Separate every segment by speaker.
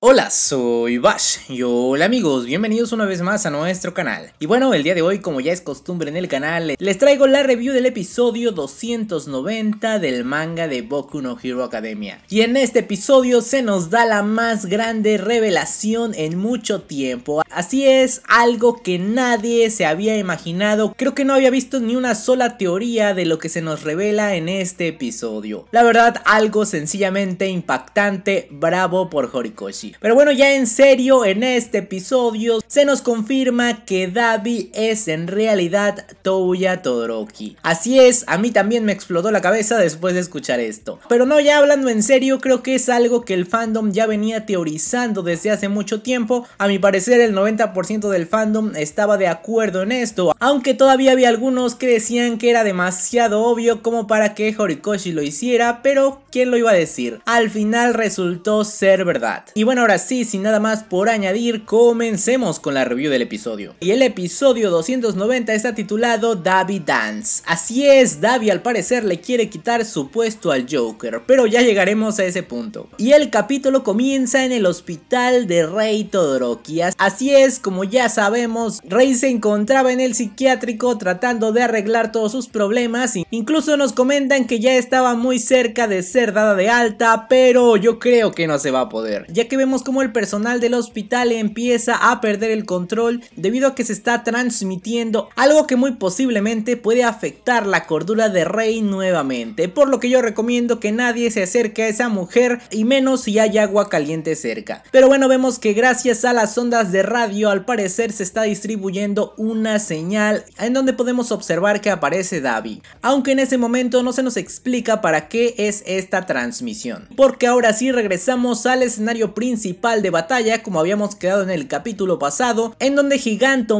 Speaker 1: Hola, soy Bash y hola amigos, bienvenidos una vez más a nuestro canal. Y bueno, el día de hoy, como ya es costumbre en el canal, les traigo la review del episodio 290 del manga de Boku no Hero Academia. Y en este episodio se nos da la más grande revelación en mucho tiempo. Así es, algo que nadie se había imaginado, creo que no había visto ni una sola teoría de lo que se nos revela en este episodio. La verdad, algo sencillamente impactante, bravo por Horikoshi. Pero bueno, ya en serio, en este episodio se nos confirma que Dabi es en realidad Toya Todoroki. Así es, a mí también me explotó la cabeza después de escuchar esto. Pero no, ya hablando en serio, creo que es algo que el fandom ya venía teorizando desde hace mucho tiempo. A mi parecer, el 90% del fandom estaba de acuerdo en esto, aunque todavía había algunos que decían que era demasiado obvio como para que Horikoshi lo hiciera, pero ¿quién lo iba a decir? Al final resultó ser verdad. Y bueno, ahora sí, sin nada más por añadir, comencemos con la review del episodio. Y el episodio 290 está titulado david Dance. Así es, davi al parecer le quiere quitar su puesto al Joker, pero ya llegaremos a ese punto. Y el capítulo comienza en el hospital de Rey Todoroki. Así es, como ya sabemos, Rey se encontraba en el psiquiátrico tratando de arreglar todos sus problemas. Incluso nos comentan que ya estaba muy cerca de ser dada de alta, pero yo creo que no se va a poder, ya que vemos como el personal del hospital empieza a perder el control debido a que se está transmitiendo algo que muy posiblemente puede afectar la cordura de Rey nuevamente, por lo que yo recomiendo que nadie se acerque a esa mujer y menos si hay agua caliente cerca. Pero bueno, vemos que gracias a las ondas de radio al parecer se está distribuyendo una señal en donde podemos observar que aparece Davi, aunque en ese momento no se nos explica para qué es esta transmisión, porque ahora sí regresamos al escenario principal principal de batalla como habíamos quedado en el capítulo pasado, en donde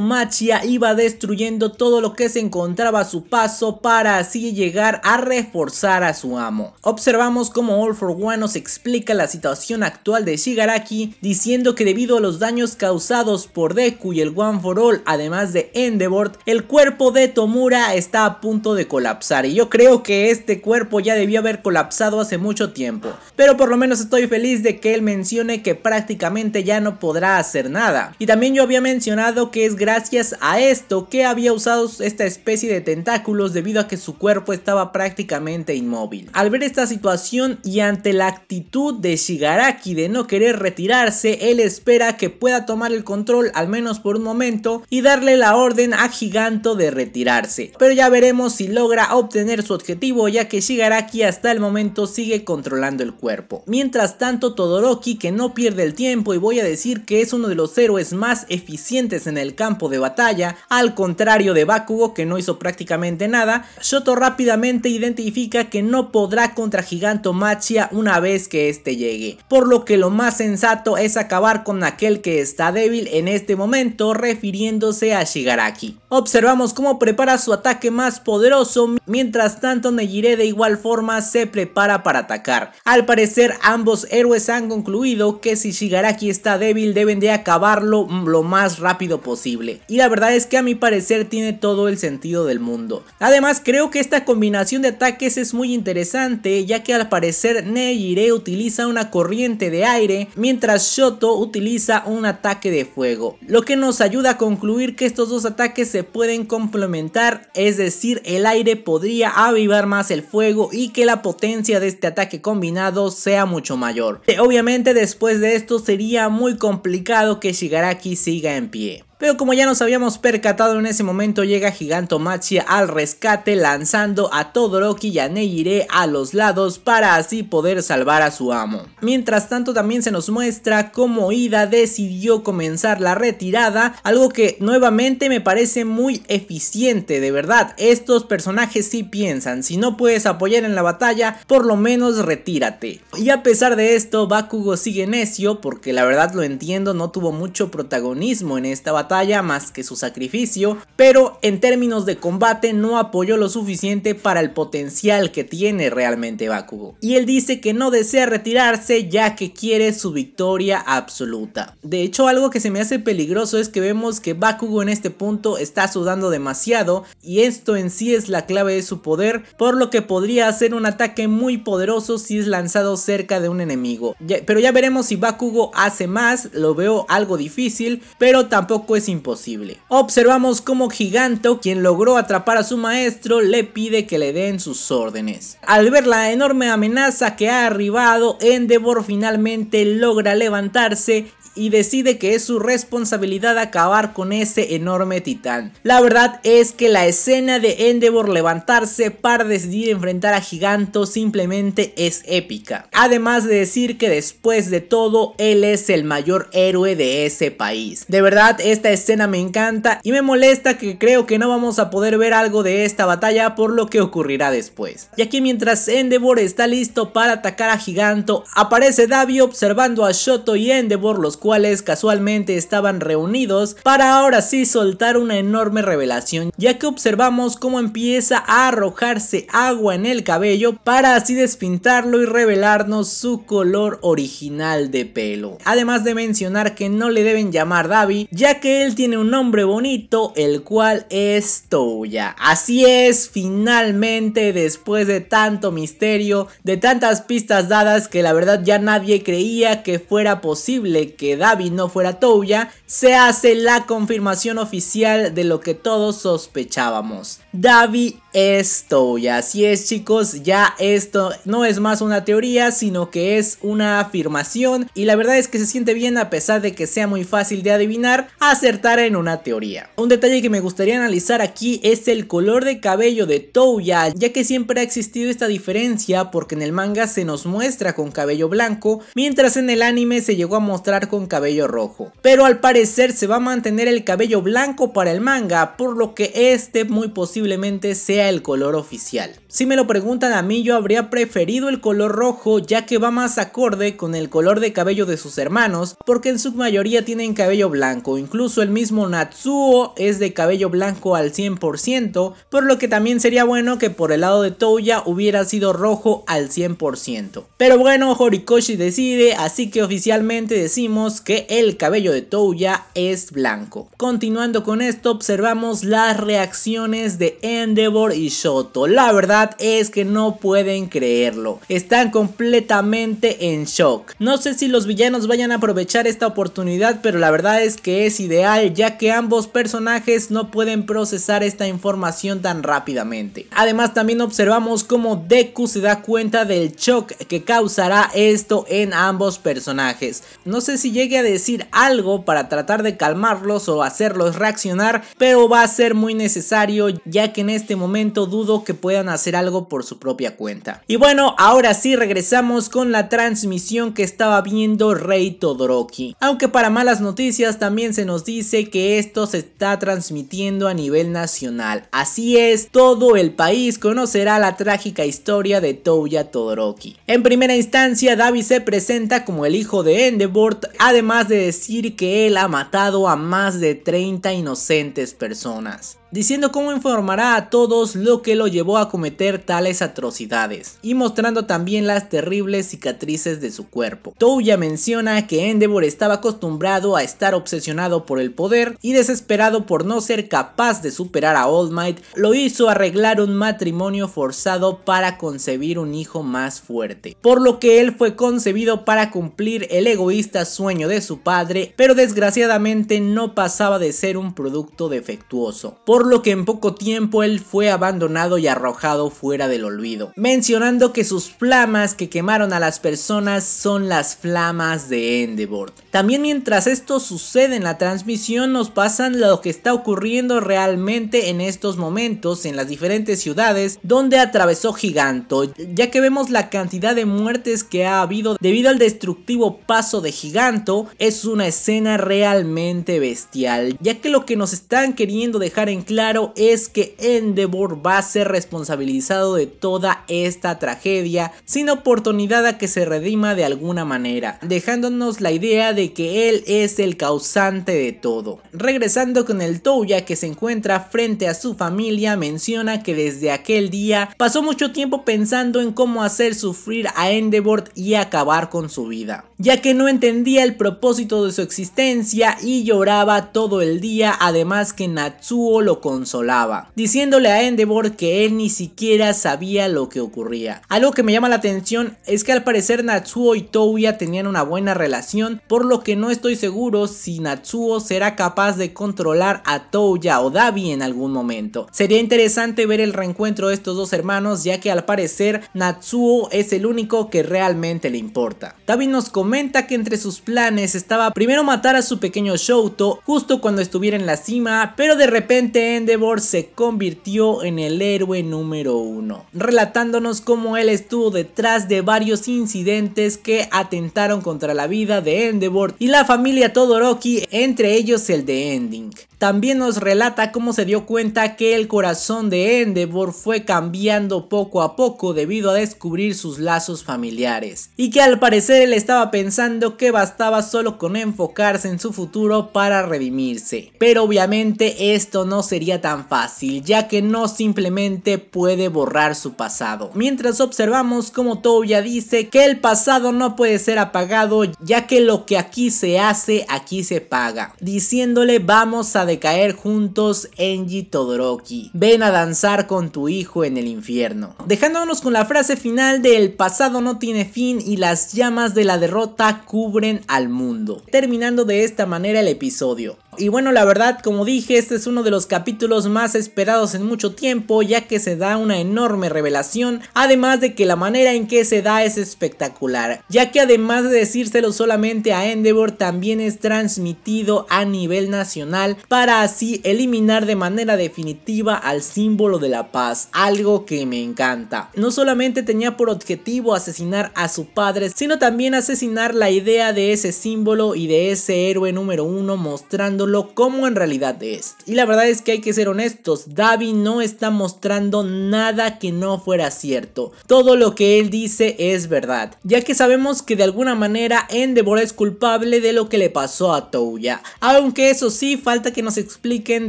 Speaker 1: Machia iba destruyendo todo lo que se encontraba a su paso para así llegar a reforzar a su amo. Observamos cómo All for One nos explica la situación actual de Shigaraki diciendo que debido a los daños causados por Deku y el One for All además de Endeavor, el cuerpo de Tomura está a punto de colapsar y yo creo que este cuerpo ya debió haber colapsado hace mucho tiempo, pero por lo menos estoy feliz de que él mencione que prácticamente ya no podrá hacer nada. Y también yo había mencionado que es gracias a esto que había usado esta especie de tentáculos debido a que su cuerpo estaba prácticamente inmóvil. Al ver esta situación y ante la actitud de Shigaraki de no querer retirarse, él espera que pueda tomar el control al menos por un momento y darle la orden a Giganto de retirarse. Pero ya veremos si logra obtener su objetivo ya que Shigaraki hasta el momento sigue controlando el cuerpo. Mientras tanto Todoroki que no pierde el tiempo y voy a decir que es uno de los héroes más eficientes en el campo de batalla, al contrario de Bakugo que no hizo prácticamente nada, Shoto rápidamente identifica que no podrá contra Giganto Machia una vez que este llegue, por lo que lo más sensato es acabar con aquel que está débil en este momento refiriéndose a Shigaraki. Observamos cómo prepara su ataque más poderoso, mientras tanto Nejire de igual forma se prepara para atacar. Al parecer ambos héroes han concluido que si Shigaraki está débil deben de acabarlo lo más rápido posible. Y la verdad es que a mi parecer tiene todo el sentido del mundo. Además creo que esta combinación de ataques es muy interesante ya que al parecer Neyire utiliza una corriente de aire mientras Shoto utiliza un ataque de fuego. Lo que nos ayuda a concluir que estos dos ataques se pueden complementar, es decir el aire podría avivar más el fuego y que la potencia de este ataque combinado sea mucho mayor. Eh, obviamente después de esto sería muy complicado que Shigaraki siga en pie. Pero como ya nos habíamos percatado en ese momento llega Machi al rescate lanzando a Todoroki y a Neire a los lados para así poder salvar a su amo. Mientras tanto también se nos muestra cómo Ida decidió comenzar la retirada, algo que nuevamente me parece muy eficiente, de verdad, estos personajes sí piensan, si no puedes apoyar en la batalla, por lo menos retírate. Y a pesar de esto, Bakugo sigue necio porque la verdad lo entiendo, no tuvo mucho protagonismo en esta batalla más que su sacrificio, pero en términos de combate no apoyó lo suficiente para el potencial que tiene realmente Bakugo. Y él dice que no desea retirarse ya que quiere su victoria absoluta. De hecho algo que se me hace peligroso es que vemos que Bakugo en este punto está sudando demasiado y esto en sí es la clave de su poder, por lo que podría hacer un ataque muy poderoso si es lanzado cerca de un enemigo. pero ya veremos si Bakugo hace más, lo veo algo difícil, pero tampoco es imposible. Observamos cómo Giganto, quien logró atrapar a su maestro, le pide que le den sus órdenes. Al ver la enorme amenaza que ha arribado, Endeavor finalmente logra levantarse y decide que es su responsabilidad acabar con ese enorme titán. La verdad es que la escena de Endeavor levantarse para decidir enfrentar a Giganto simplemente es épica. Además de decir que después de todo él es el mayor héroe de ese país. De verdad esta escena me encanta y me molesta que creo que no vamos a poder ver algo de esta batalla por lo que ocurrirá después. Y aquí mientras Endeavor está listo para atacar a Giganto aparece Davi observando a Shoto y Endeavor los cuatro cuales casualmente estaban reunidos para ahora sí soltar una enorme revelación, ya que observamos cómo empieza a arrojarse agua en el cabello para así despintarlo y revelarnos su color original de pelo. Además de mencionar que no le deben llamar Davi, ya que él tiene un nombre bonito, el cual es Toya. Así es, finalmente después de tanto misterio, de tantas pistas dadas que la verdad ya nadie creía que fuera posible que Davi no fuera Touya, se hace la confirmación oficial de lo que todos sospechábamos. Davi esto. ya así es chicos, ya esto no es más una teoría, sino que es una afirmación. Y la verdad es que se siente bien a pesar de que sea muy fácil de adivinar, acertar en una teoría. Un detalle que me gustaría analizar aquí es el color de cabello de Touya, ya que siempre ha existido esta diferencia porque en el manga se nos muestra con cabello blanco, mientras en el anime se llegó a mostrar con cabello rojo. Pero al parecer se va a mantener el cabello blanco para el manga, por lo que este muy posiblemente se el color oficial. Si me lo preguntan a mí yo habría preferido el color rojo ya que va más acorde con el color de cabello de sus hermanos porque en su mayoría tienen cabello blanco, incluso el mismo Natsuo es de cabello blanco al 100% por lo que también sería bueno que por el lado de Touya hubiera sido rojo al 100%. Pero bueno Horikoshi decide así que oficialmente decimos que el cabello de Touya es blanco. Continuando con esto observamos las reacciones de Endeavor y Shoto, la verdad es que no pueden creerlo. Están completamente en shock. No sé si los villanos vayan a aprovechar esta oportunidad, pero la verdad es que es ideal ya que ambos personajes no pueden procesar esta información tan rápidamente. Además también observamos cómo Deku se da cuenta del shock que causará esto en ambos personajes. No sé si llegue a decir algo para tratar de calmarlos o hacerlos reaccionar, pero va a ser muy necesario ya que en este momento dudo que puedan hacer algo por su propia cuenta. Y bueno, ahora sí regresamos con la transmisión que estaba viendo Rey Todoroki. Aunque para malas noticias también se nos dice que esto se está transmitiendo a nivel nacional. Así es, todo el país conocerá la trágica historia de Touya Todoroki. En primera instancia, Davi se presenta como el hijo de Endeavor, además de decir que él ha matado a más de 30 inocentes personas diciendo cómo informará a todos lo que lo llevó a cometer tales atrocidades, y mostrando también las terribles cicatrices de su cuerpo. Touya menciona que Endeavor estaba acostumbrado a estar obsesionado por el poder y desesperado por no ser capaz de superar a All Might, lo hizo arreglar un matrimonio forzado para concebir un hijo más fuerte, por lo que él fue concebido para cumplir el egoísta sueño de su padre, pero desgraciadamente no pasaba de ser un producto defectuoso por lo que en poco tiempo él fue abandonado y arrojado fuera del olvido, mencionando que sus flamas que quemaron a las personas son las flamas de Endeavor. También mientras esto sucede en la transmisión nos pasan lo que está ocurriendo realmente en estos momentos en las diferentes ciudades donde atravesó Giganto, ya que vemos la cantidad de muertes que ha habido debido al destructivo paso de Giganto, es una escena realmente bestial, ya que lo que nos están queriendo dejar en claro es que Endeavor va a ser responsabilizado de toda esta tragedia sin oportunidad a que se redima de alguna manera, dejándonos la idea de que él es el causante de todo. Regresando con el Toya, que se encuentra frente a su familia menciona que desde aquel día pasó mucho tiempo pensando en cómo hacer sufrir a Endeavor y acabar con su vida ya que no entendía el propósito de su existencia y lloraba todo el día, además que Natsuo lo consolaba, diciéndole a Endeavor que él ni siquiera sabía lo que ocurría. Algo que me llama la atención es que al parecer Natsuo y Touya tenían una buena relación, por lo que no estoy seguro si Natsuo será capaz de controlar a Touya o Dabi en algún momento. Sería interesante ver el reencuentro de estos dos hermanos, ya que al parecer Natsuo es el único que realmente le importa. nos comenta comenta que entre sus planes estaba primero matar a su pequeño Shouto justo cuando estuviera en la cima, pero de repente Endeavor se convirtió en el héroe número uno, relatándonos cómo él estuvo detrás de varios incidentes que atentaron contra la vida de Endeavor y la familia Todoroki, entre ellos el de Ending. También nos relata cómo se dio cuenta que el corazón de Endeavor fue cambiando poco a poco debido a descubrir sus lazos familiares y que al parecer él estaba pensando que bastaba solo con enfocarse en su futuro para redimirse. Pero obviamente esto no sería tan fácil ya que no simplemente puede borrar su pasado. Mientras observamos como Touya dice que el pasado no puede ser apagado ya que lo que aquí se hace aquí se paga. Diciéndole vamos a de caer juntos Enji Todoroki. Ven a danzar con tu hijo en el infierno. Dejándonos con la frase final de El pasado no tiene fin y las llamas de la derrota cubren al mundo. Terminando de esta manera el episodio. Y bueno, la verdad, como dije, este es uno de los capítulos más esperados en mucho tiempo, ya que se da una enorme revelación, además de que la manera en que se da es espectacular, ya que además de decírselo solamente a Endeavor, también es transmitido a nivel nacional para así eliminar de manera definitiva al símbolo de la paz, algo que me encanta. No solamente tenía por objetivo asesinar a su padre, sino también asesinar la idea de ese símbolo y de ese héroe número uno mostrándolo como en realidad es. Y la verdad es que hay que ser honestos, Davi no está mostrando nada que no fuera cierto. Todo lo que él dice es verdad, ya que sabemos que de alguna manera Endeavor es culpable de lo que le pasó a Touya. Aunque eso sí, falta que nos expliquen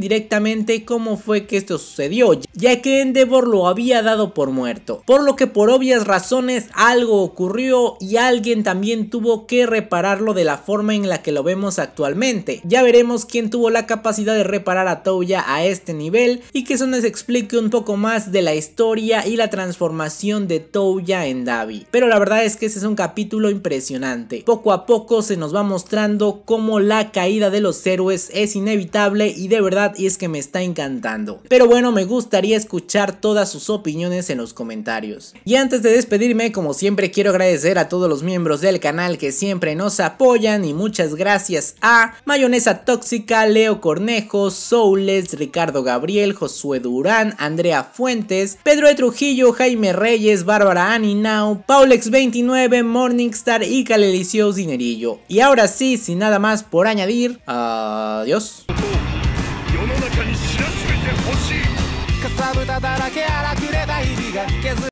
Speaker 1: directamente cómo fue que esto sucedió, ya que Endeavor lo había dado por muerto. Por lo que por obvias razones algo ocurrió y alguien también tuvo que repararlo de la forma en la que lo vemos actualmente. Ya veremos quien tuvo la capacidad de reparar a Touya a este nivel y que eso nos explique un poco más de la historia y la transformación de Touya en Davi. Pero la verdad es que ese es un capítulo impresionante. Poco a poco se nos va mostrando cómo la caída de los héroes es inevitable y de verdad y es que me está encantando. Pero bueno, me gustaría escuchar todas sus opiniones en los comentarios. Y antes de despedirme, como siempre quiero agradecer a todos los miembros del canal que siempre nos apoyan y muchas gracias a Mayonesa tox. Leo Cornejo, Soules, Ricardo Gabriel, Josué Durán, Andrea Fuentes, Pedro de Trujillo, Jaime Reyes, Bárbara Aninau, Paulex29, Morningstar y Calelicio Dinerillo. Y ahora sí, sin nada más por añadir, adiós.